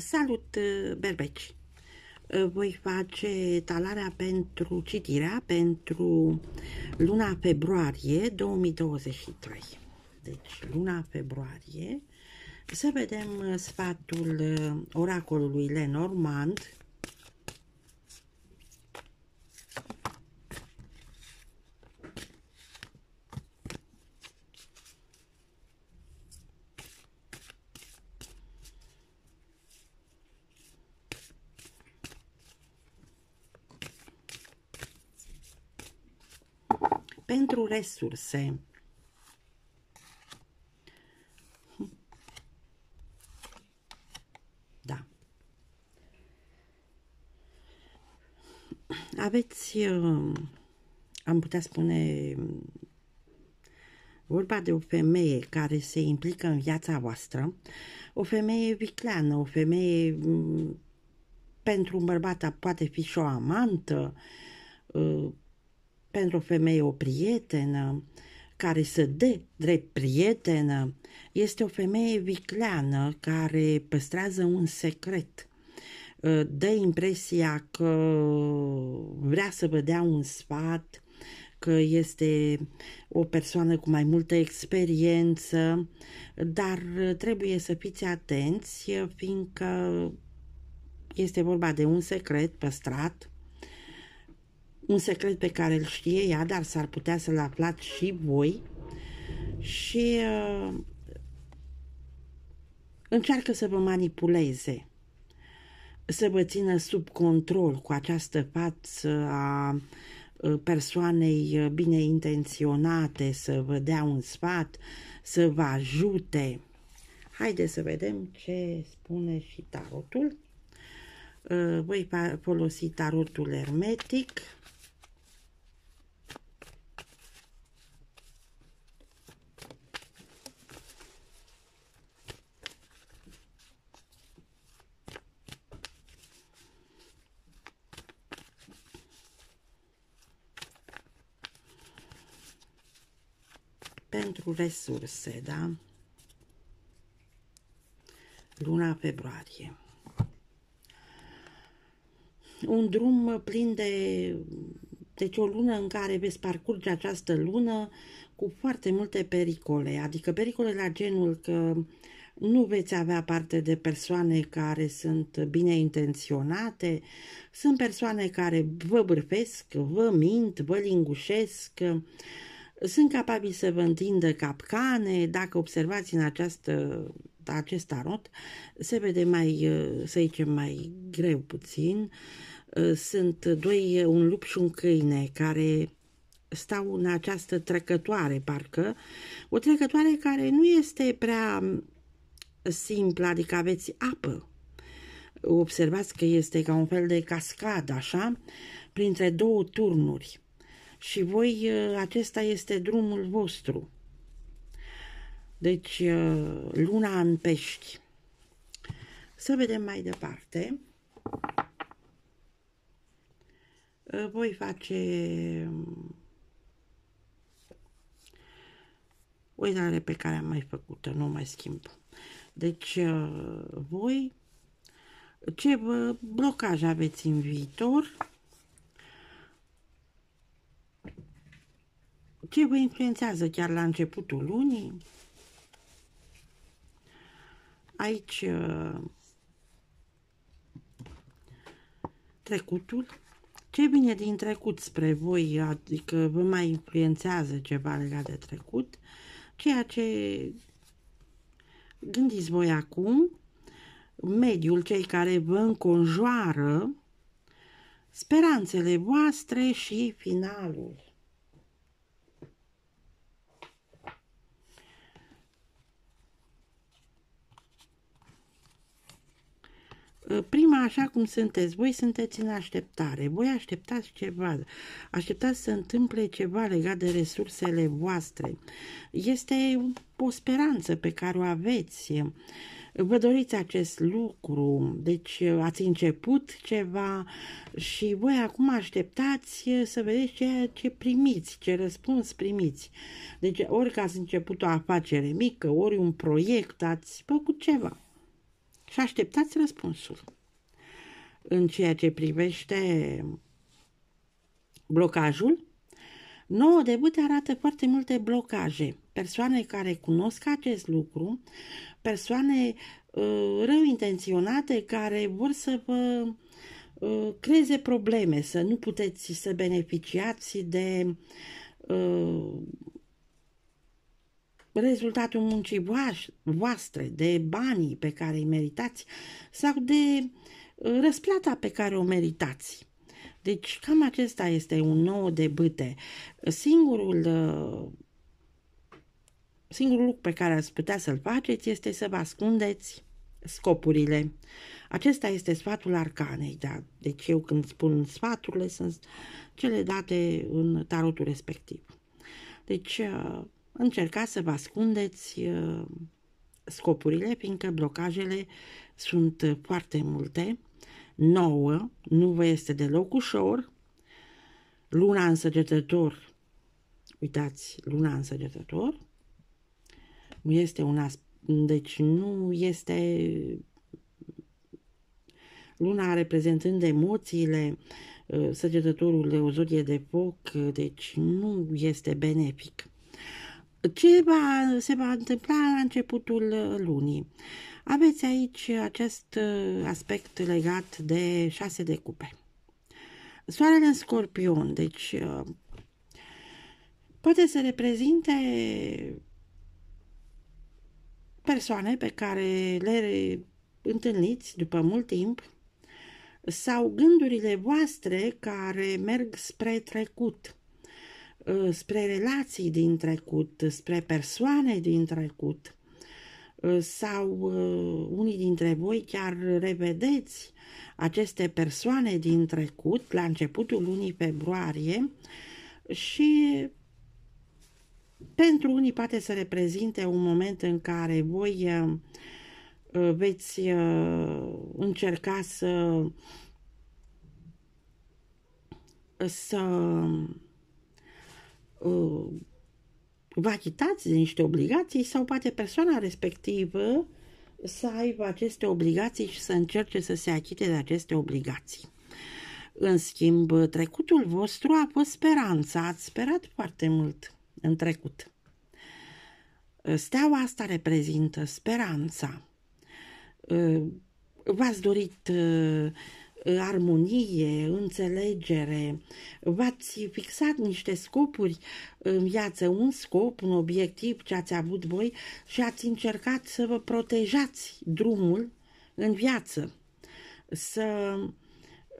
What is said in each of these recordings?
Salut, uh, berbeci! Uh, voi face talarea pentru citirea pentru luna februarie 2023. Deci, luna februarie. Să vedem uh, sfatul oracolului Lenormand pentru resurse. Da. Aveți, uh, am putea spune, vorba de o femeie care se implică în viața voastră, o femeie vicleană, o femeie mm, pentru un bărbat poate fi și o amantă, uh, pentru o femeie o prietenă, care să dă drept prietenă, este o femeie vicleană care păstrează un secret. Ă, dă impresia că vrea să vă dea un sfat, că este o persoană cu mai multă experiență, dar trebuie să fiți atenți, fiindcă este vorba de un secret păstrat un secret pe care îl știe ea, dar s-ar putea să-l aflați și voi și uh, încearcă să vă manipuleze, să vă țină sub control cu această față a uh, persoanei uh, bine intenționate, să vă dea un sfat, să vă ajute. Haideți să vedem ce spune și tarotul. Uh, voi folosi tarotul ermetic. resurse, da? Luna februarie. Un drum plin de... Deci o lună în care veți parcurge această lună cu foarte multe pericole, adică pericole la genul că nu veți avea parte de persoane care sunt bine intenționate, sunt persoane care vă bârfesc, vă mint, vă lingușesc, sunt capabili să vă întindă capcane, dacă observați în această, acest arot, se vede mai, să zicem, mai greu puțin. Sunt doi, un lup și un câine, care stau în această trecătoare, parcă, o trecătoare care nu este prea simplă, adică aveți apă. Observați că este ca un fel de cascadă, așa, printre două turnuri și voi, ă, acesta este drumul vostru. Deci, ă, luna în pești. Să vedem mai departe. Ă, voi face uitare pe care am mai făcut-o, nu mai schimb. Deci, voi, ce blocaj aveți în viitor? ce vă influențează chiar la începutul lunii. Aici uh, trecutul, ce vine din trecut spre voi, adică vă mai influențează ceva legat de trecut, ceea ce gândiți voi acum, mediul, cei care vă înconjoară, speranțele voastre și finalul. Ă, prima, așa cum sunteți, voi sunteți în așteptare, voi așteptați ceva, așteptați să întâmple ceva legat de resursele voastre. Este o speranță pe care o aveți. Vă doriți acest lucru, deci ați început ceva și voi acum așteptați să vedeți ceea ce primiți, ce răspuns primiți. Deci ori că ați început o afacere mică, ori un proiect, ați făcut ceva și așteptați răspunsul. În ceea ce privește blocajul, nouă debut arată foarte multe blocaje. Persoane care cunosc acest lucru, persoane uh, rău intenționate care vor să vă uh, creeze probleme, să nu puteți să beneficiați de uh, rezultatul muncii voastre, de banii pe care îi meritați sau de uh, răsplata pe care o meritați. Deci cam acesta este un nou de bâte. Singurul uh, singurul lucru pe care ați putea să-l faceți este să vă ascundeți scopurile. Acesta este sfatul arcanei, da. Deci eu când spun sfaturile sunt cele date în tarotul respectiv. Deci uh, încercați să vă ascundeți uh, scopurile, fiindcă blocajele sunt uh, foarte multe, 9, nu vă este deloc ușor, luna însăgetător, uitați, luna însăgetător, nu este un deci nu este luna reprezentând emoțiile, uh, săgetătorul de o zodie de foc, deci nu este benefic ce va, se va întâmpla la începutul uh, lunii. Aveți aici acest uh, aspect legat de șase de cupe. Soarele în scorpion, deci uh, poate să reprezinte persoane pe care le întâlniți după mult timp sau gândurile voastre care merg spre trecut – Uh, spre relații din trecut, spre persoane din trecut uh, sau uh, unii dintre voi chiar revedeți aceste persoane din trecut la începutul lunii februarie și pentru unii poate să reprezinte un moment în care voi veți încerca să să Uh, vă achitați de niște obligații sau poate persoana respectivă să aibă aceste obligații și să încerce să se achite de aceste obligații. În schimb, trecutul vostru a fost speranța, ați sperat foarte mult în trecut. Steaua asta reprezintă speranța. Uh, v-ați dorit uh, armonie, înțelegere. V-ați fixat niște scopuri în viață, un scop, un obiectiv ce ați avut voi și ați încercat să vă protejați drumul în viață. Să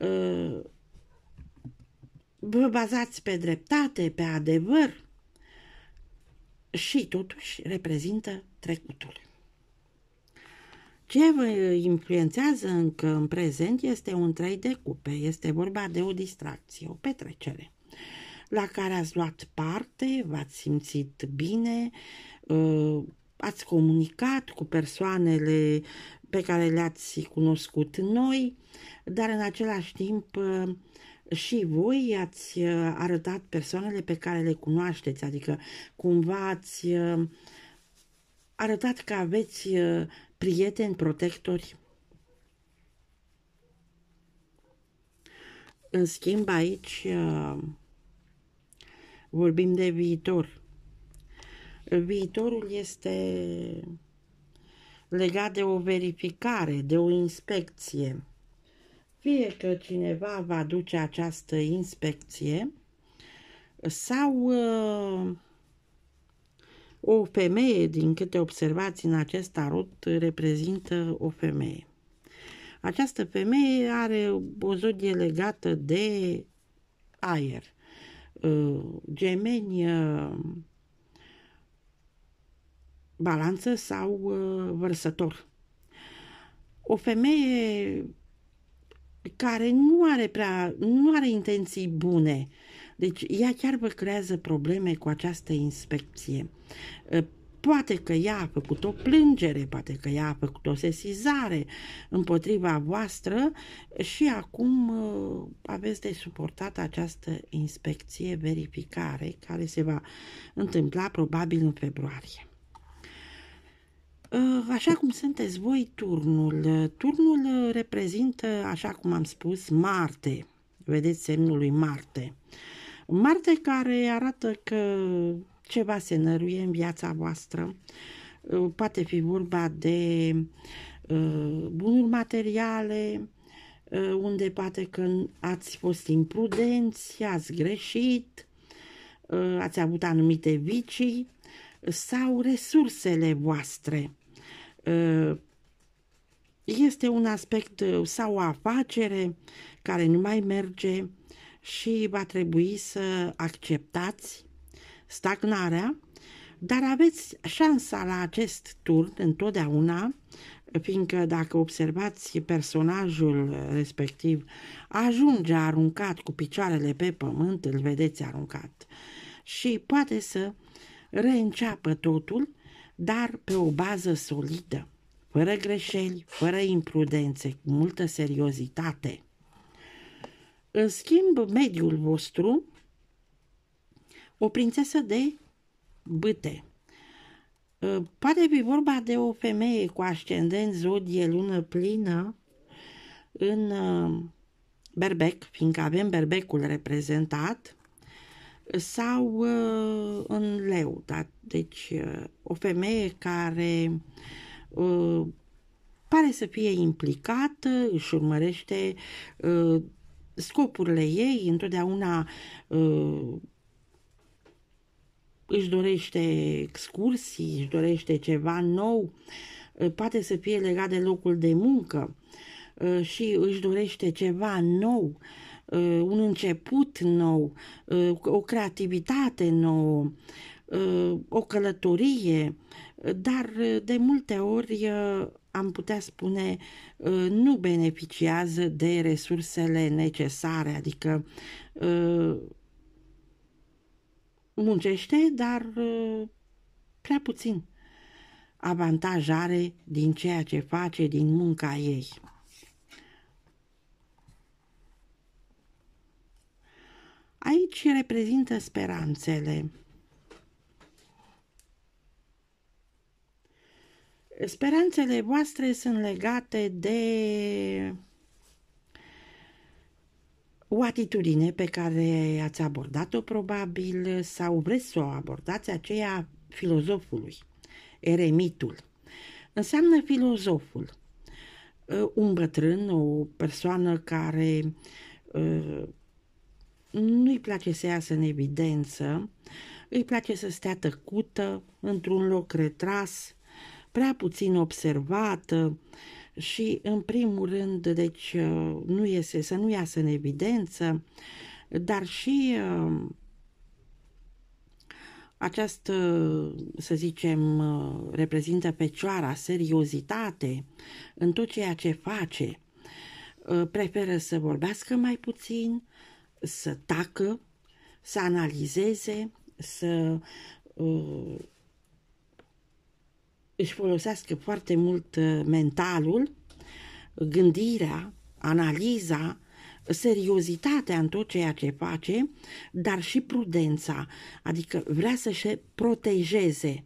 uh, vă bazați pe dreptate, pe adevăr și totuși reprezintă trecutul. Ce uh, influențează încă în prezent este un trei de cupe, este vorba de o distracție, o petrecere la care ați luat parte, v-ați simțit bine, uh, ați comunicat cu persoanele pe care le-ați cunoscut noi, dar în același timp uh, și voi ați arătat persoanele pe care le cunoașteți, adică cumva ați arătat că aveți prieteni, protectori. În schimb, aici uh, vorbim de viitor. Viitorul este legat de o verificare, de o inspecție. Fie că cineva va duce această inspecție sau uh, o femeie, din câte observați în acest tarot, reprezintă o femeie. Această femeie are o zodie legată de aer. Uh, gemeni, uh, balanță sau uh, vărsător. O femeie care nu are, prea, nu are intenții bune uh, deci ea chiar vă creează probleme cu această inspecție. Ă, poate că ea a făcut o plângere, poate că ea a făcut o sesizare împotriva voastră și acum ă, aveți de suportat această inspecție verificare care se va întâmpla probabil în februarie. Ă, așa cum sunteți voi, turnul. Turnul reprezintă, așa cum am spus, Marte. Vedeți semnul lui Marte. Uh, Marte care arată că ceva se năruie în viața voastră. Uh, poate fi vorba de uh, bunuri materiale, uh, unde poate că ați fost imprudenți, ați greșit, ați avut anumite vicii sau resursele voastre. Este un aspect sau o afacere care nu mai merge, și va trebui să acceptați stagnarea, dar aveți șansa la acest turn întotdeauna, fiindcă dacă observați personajul respectiv ajunge aruncat cu picioarele pe pământ, îl vedeți aruncat și poate să reînceapă totul, dar pe o bază solidă, fără greșeli, fără imprudențe, cu multă seriozitate. În schimb, mediul vostru, o prințesă de băte ă, Pare fi vorba de o femeie cu ascendent zodie lună plină în ă, berbec, fiindcă avem berbecul reprezentat, sau ă, în leu. Da? Deci, o femeie care pare să fie implicată, își urmărește scopurile ei, întotdeauna uh, își dorește excursii, își dorește ceva nou, uh, poate să fie legat de locul de muncă uh, și își dorește ceva nou, uh, un început nou, uh, o creativitate nouă, uh, o călătorie, dar de multe ori uh, am putea spune, uh, nu beneficiază de resursele necesare, adică uh, muncește, dar uh, prea puțin avantaj are din ceea ce face, din munca ei. Aici reprezintă speranțele. speranțele voastre sunt legate de o atitudine pe care ați abordat-o probabil sau vreți să o abordați, aceea filozofului, eremitul. Înseamnă filozoful, uh, un bătrân, o persoană care uh, nu-i place să iasă în evidență, îi place să stea tăcută, într-un loc retras, prea puțin observată și, în primul rând, deci uh, nu iese, să nu iasă în evidență, dar și uh, această, să zicem, uh, reprezintă fecioara seriozitate în tot ceea ce face. Preferă să vorbească mai puțin, să tacă, să analizeze, să își folosească foarte mult uh, mentalul, gândirea, analiza, seriozitatea în tot ceea ce face, dar și prudența, adică vrea să se protejeze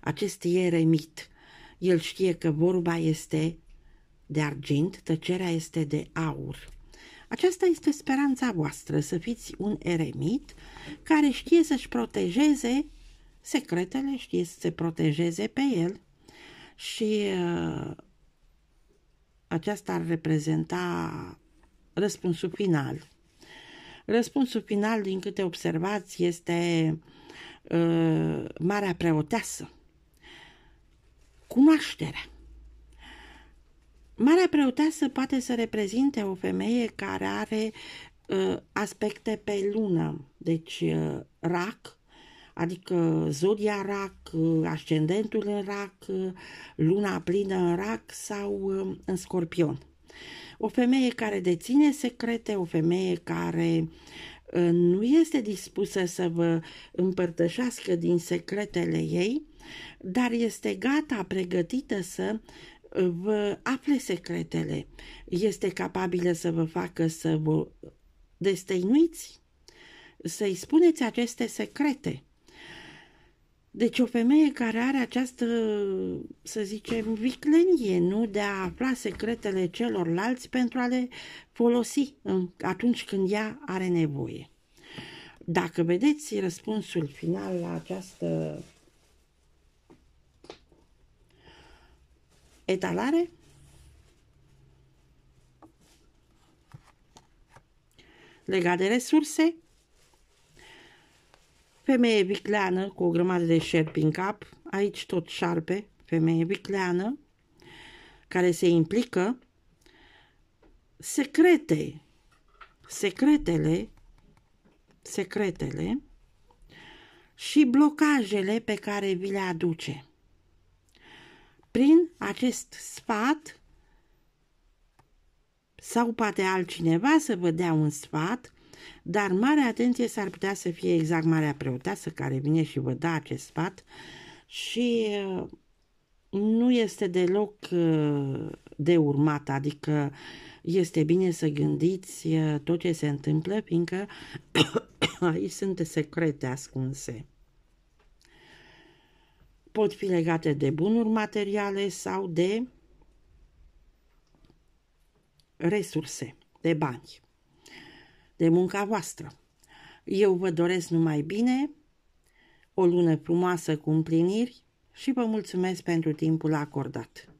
acest ieremit. El știe că vorba este de argint, tăcerea este de aur. Aceasta este speranța voastră, să fiți un eremit care știe să-și protejeze secretele, știe să se protejeze pe el și uh, aceasta ar reprezenta răspunsul final. Răspunsul final, din câte observați, este uh, Marea Preoteasă. Cunoașterea. Marea Preoteasă poate să reprezinte o femeie care are uh, aspecte pe lună, deci uh, rac, adică zodia rac, ascendentul în rac, luna plină în rac sau uh, în scorpion. O femeie care deține secrete, o femeie care uh, nu este dispusă să vă împărtășească din secretele ei, dar este gata, pregătită să uh, vă afle secretele, este capabilă să vă facă să vă destăinuiți, să-i spuneți aceste secrete. Deci o femeie care are această, să zicem, viclenie, nu de a afla secretele celorlalți pentru a le folosi atunci când ea are nevoie. Dacă vedeți răspunsul final la această etalare, legat de resurse, Femeie vicleană cu o grămadă de șerpi în cap, aici tot șarpe, femeie vicleană, care se implică, secrete, secretele, secretele și blocajele pe care vi le aduce. Prin acest sfat, sau poate altcineva să vă dea un sfat, dar mare atenție s-ar putea să fie exact marea preoteasă care vine și vă dă acest sfat și uh, nu este deloc uh, de urmat, adică este bine să gândiți uh, tot ce se întâmplă, fiindcă aici sunt secrete ascunse. Pot fi legate de bunuri materiale sau de resurse, de bani de munca voastră. Eu vă doresc numai bine, o lună frumoasă cu împliniri și vă mulțumesc pentru timpul acordat.